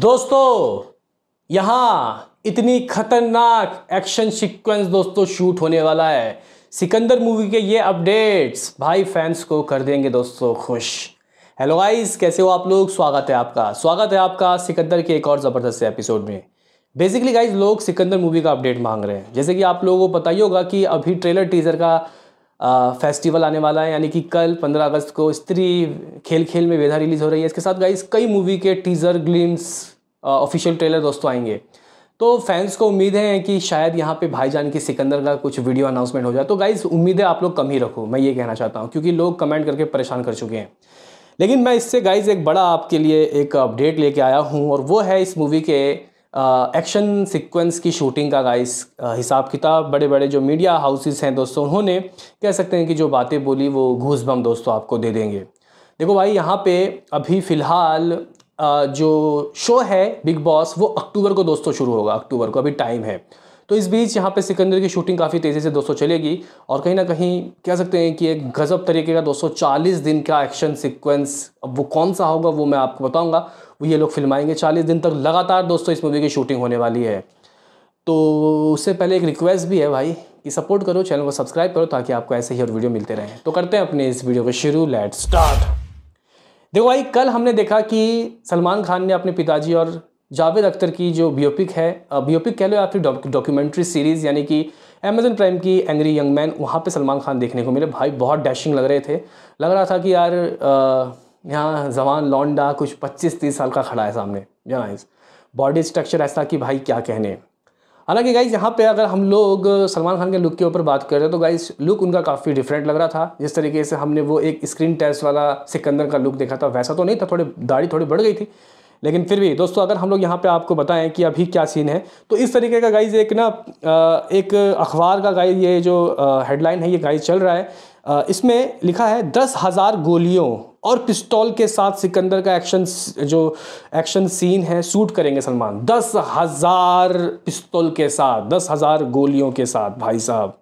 दोस्तों यहाँ इतनी खतरनाक एक्शन सीक्वेंस दोस्तों शूट होने वाला है सिकंदर मूवी के ये अपडेट्स भाई फैंस को कर देंगे दोस्तों खुश हेलो गाइस कैसे हो आप लोग स्वागत है आपका स्वागत है आपका सिकंदर के एक और ज़बरदस्त एपिसोड में बेसिकली गाइज लोग सिकंदर मूवी का अपडेट मांग रहे हैं जैसे कि आप लोगों को पता ही होगा कि अभी ट्रेलर टीज़र का फेस्टिवल आने वाला है यानी कि कल 15 अगस्त को स्त्री खेल खेल में वेधा रिलीज़ हो रही है इसके साथ गाइस कई मूवी के टीज़र ग्लिम्स ऑफिशियल ट्रेलर दोस्तों आएंगे तो फैंस को उम्मीद है कि शायद यहाँ पे भाईजान की सिकंदर का कुछ वीडियो अनाउंसमेंट हो जाए तो गाइज़ उम्मीद है आप लोग कम ही रखो मैं ये कहना चाहता हूँ क्योंकि लोग कमेंट करके परेशान कर चुके हैं लेकिन मैं इससे गाइज़ एक बड़ा आपके लिए एक अपडेट लेके आया हूँ और वो है इस मूवी के एक्शन सीक्वेंस की शूटिंग का गाइस हिसाब किताब बड़े बड़े जो मीडिया हाउसेस हैं दोस्तों उन्होंने कह सकते हैं कि जो बातें बोली वो घूस बम दोस्तों आपको दे देंगे देखो भाई यहाँ पे अभी फ़िलहाल जो शो है बिग बॉस वो अक्टूबर को दोस्तों शुरू होगा अक्टूबर को अभी टाइम है तो इस बीच यहाँ पे सिकंदर की शूटिंग काफ़ी तेज़ी से दोस्तों चलेगी और कहीं ना कहीं कह सकते हैं कि एक गज़ब तरीके का 240 चालीस दिन का एक्शन सीक्वेंस अब वो कौन सा होगा वो मैं आपको बताऊँगा वो ये लोग फिल्माएंगे चालीस दिन तक लगातार दोस्तों इस मूवी की शूटिंग होने वाली है तो उससे पहले एक रिक्वेस्ट भी है भाई कि सपोर्ट करो चैनल को सब्सक्राइब करो ताकि आपको ऐसे ही और वीडियो मिलते रहें तो करते हैं अपने इस वीडियो को शुरू लेट स्टार्ट देखो भाई कल हमने देखा कि सलमान खान ने अपने पिताजी और जावेद अख्तर की जो बियोपिक है बियोपिक कह लो आपकी डॉक्यूमेंट्री सीरीज़ यानी कि अमेजन प्राइम की एंग्री यंग मैन वहाँ पे सलमान खान देखने को मिले भाई बहुत डैशिंग लग रहे थे लग रहा था कि यार यहाँ जवान लौंडा कुछ पच्चीस तीस साल का खड़ा है सामने या बॉडी स्ट्रक्चर ऐसा कि भाई क्या कहने हालांकि गाइज यहाँ पे अगर हम लोग सलमान खान के लुक के ऊपर बात करें तो गाइज लुक उनका काफ़ी डिफरेंट लग रहा था जिस तरीके से हमने वो एक स्क्रीन टेस्ट वाला सिकंदर का लुक देखा था वैसा तो नहीं था थोड़ी दाढ़ी थोड़ी बढ़ गई थी लेकिन फिर भी दोस्तों अगर हम लोग यहाँ पे आपको बताएं कि अभी क्या सीन है तो इस तरीके का गाइज एक ना एक अखबार का गाइज ये जो हेडलाइन है ये गाइज चल रहा है इसमें लिखा है दस हज़ार गोलियों और पिस्तौल के साथ सिकंदर का एक्शन जो एक्शन सीन है शूट करेंगे सलमान दस हज़ार पिस्तौल के साथ दस हज़ार गोलियों के साथ भाई साहब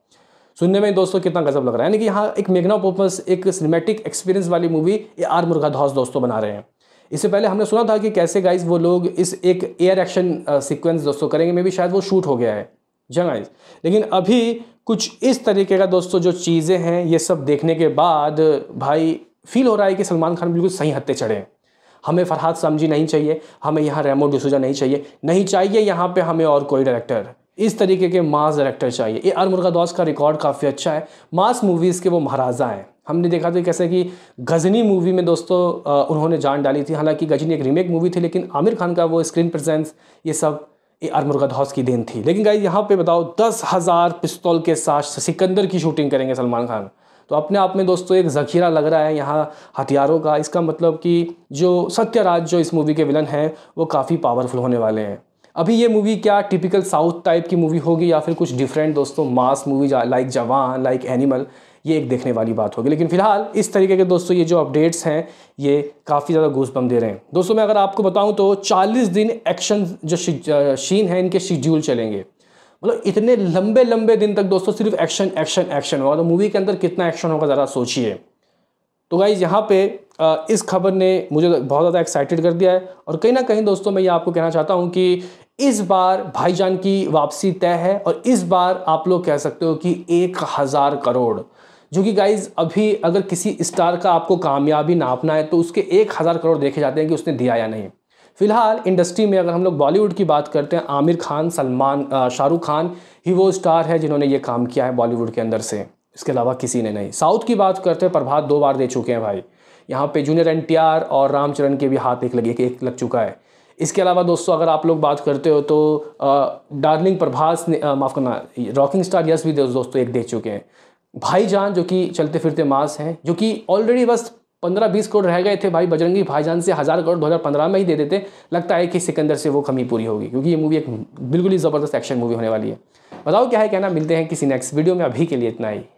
सुनने में दोस्तों कितना गजब लग रहा है यानी कि यहाँ एक मेघना पोपस एक सिनेमेटिक एक्सपीरियंस वाली मूवी ये आर मुर्गा धौस दोस्तों बना रहे हैं इससे पहले हमने सुना था कि कैसे गाइज वो लोग इस एक एयर एक्शन सिक्वेंस दोस्तों करेंगे मे भी शायद वो शूट हो गया है जहाँ गाइज लेकिन अभी कुछ इस तरीके का दोस्तों जो चीज़ें हैं ये सब देखने के बाद भाई फील हो रहा है कि सलमान खान बिल्कुल सही हत्ते चढ़े हैं हमें फरहाद समझी नहीं चाहिए हमें यहाँ रेमो डिसूजा नहीं चाहिए नहीं चाहिए यहाँ पे हमें और कोई डायरेक्टर इस तरीके के मास डायरेक्टर चाहिए ये मुर्गा दोस का रिकॉर्ड काफ़ी अच्छा है मास मूवीज़ के वो महाराजा हैं हमने देखा था कैसे कि गजनी मूवी में दोस्तों उन्होंने जान डाली थी हालांकि गजनी एक रीमेक मूवी थी लेकिन आमिर खान का वो स्क्रीन प्रेजेंस ये सब ये अरमुर्गद हाउस की देन थी लेकिन गाइज यहाँ पे बताओ दस हज़ार पिस्तौल के साथ सिकंदर की शूटिंग करेंगे सलमान खान तो अपने आप में दोस्तों एक जखीरा लग रहा है यहाँ हथियारों का इसका मतलब कि जो सत्यराज जो इस मूवी के विलन हैं वो काफ़ी पावरफुल होने वाले हैं अभी ये मूवी क्या टिपिकल साउथ टाइप की मूवी होगी या फिर कुछ डिफरेंट दोस्तों mass movie like Jawan like Animal ये एक देखने वाली बात होगी लेकिन फिलहाल इस तरीके के दोस्तों ये जो अपडेट्स हैं ये काफ़ी ज़्यादा घूसबम दे रहे हैं दोस्तों मैं अगर आपको बताऊं तो 40 दिन एक्शन जो शीन है इनके शेड्यूल चलेंगे मतलब इतने लंबे लंबे दिन तक दोस्तों सिर्फ एक्शन एक्शन एक्शन होगा तो मूवी के अंदर कितना एक्शन होगा ज़रा सोचिए तो भाई यहाँ पे इस खबर ने मुझे बहुत ज़्यादा एक्साइटेड कर दिया है और कहीं ना कहीं दोस्तों मैं ये आपको कहना चाहता हूँ कि इस बार भाईजान की वापसी तय है और इस बार आप लोग कह सकते हो कि एक हज़ार करोड़ जो कि गाइज अभी अगर किसी स्टार का आपको कामयाबी नापना है तो उसके एक हज़ार करोड़ देखे जाते हैं कि उसने दिया या नहीं फिलहाल इंडस्ट्री में अगर हम लोग बॉलीवुड की बात करते हैं आमिर खान सलमान शाहरुख खान ही वो स्टार है जिन्होंने ये काम किया है बॉलीवुड के अंदर से इसके अलावा किसी ने नहीं साउथ की बात करते हैं प्रभात दो बार दे चुके हैं भाई यहाँ पे जूनियर एन और रामचरण के भी हाथ एक लगे एक लग चुका है इसके अलावा दोस्तों अगर आप लोग बात करते हो तो डार्लिंग प्रभास ने माफ़ करना रॉकिंग स्टार यस भी दोस्तों एक दे चुके हैं भाईजान जो कि चलते फिरते मास हैं जो कि ऑलरेडी बस पंद्रह बीस करोड़ रह गए थे भाई बजरंगी भाईजान से हज़ार करोड़ दो हज़ार पंद्रह में ही दे देते लगता है कि सिकंदर से वो कमी पूरी होगी क्योंकि ये मूवी एक बिल्कुल ही ज़बरदस्त एक्शन मूवी होने वाली है बताओ क्या है कहना मिलते हैं किसी नेक्स्ट वीडियो में अभी के लिए इतना ही